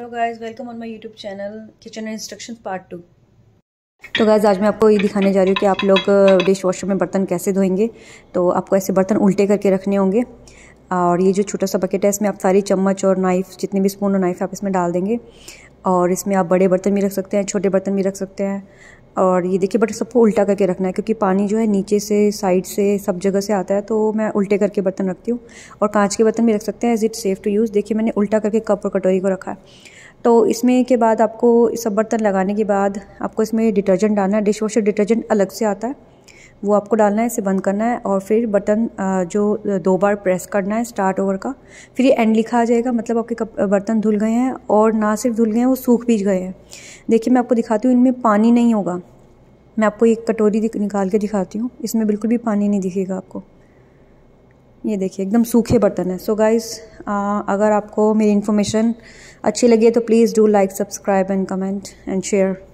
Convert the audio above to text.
hello guys welcome on my YouTube channel kitchen instructions part two तो guys आज मैं आपको ये दिखाने जा रही हूँ कि आप लोग डिश uh, वॉशर में बर्तन कैसे धोएंगे तो आपको ऐसे बर्तन उल्टे करके रखने होंगे और ये जो छोटा सा बकेट है इसमें आप सारी चम्मच और नाइफ़ जितने भी स्पून और नाइफ़ आप इसमें डाल देंगे और इसमें आप बड़े बर्तन भी रख सकते हैं छोटे बर्तन भी रख सकते हैं और ये देखिए बट सबको उल्टा करके रखना है क्योंकि पानी जो है नीचे से साइड से सब जगह से आता है तो मैं उल्टे करके बर्तन रखती हूँ और कांच के बर्तन भी रख सकते हैं as it safe to use देखिए मैंने उल्टा करके कप और कटोरी को रखा है तो इसमें के बाद आपको सब बर्तन लगाने के बाद आपको इसमें डिटर्जेंट डालना है डिश वॉशर डिटर्जेंट अलग से आता है वो आपको डालना है इसे बंद करना है और फिर बटन जो दो बार प्रेस करना है स्टार्ट ओवर का फिर ये एंड लिखा आ जाएगा मतलब आपके बर्तन धुल गए हैं और ना सिर्फ धुल गए हैं वो सूख भी गए हैं देखिए मैं आपको दिखाती हूँ इनमें पानी नहीं होगा मैं आपको एक कटोरी निकाल के दिखाती हूँ इसमें बिल्कुल भी पानी नहीं दिखेगा आपको ये देखिए एकदम सूखे बर्तन है सो so गाइस अगर आपको मेरी इन्फॉर्मेशन अच्छी लगी है तो please do like subscribe and comment and share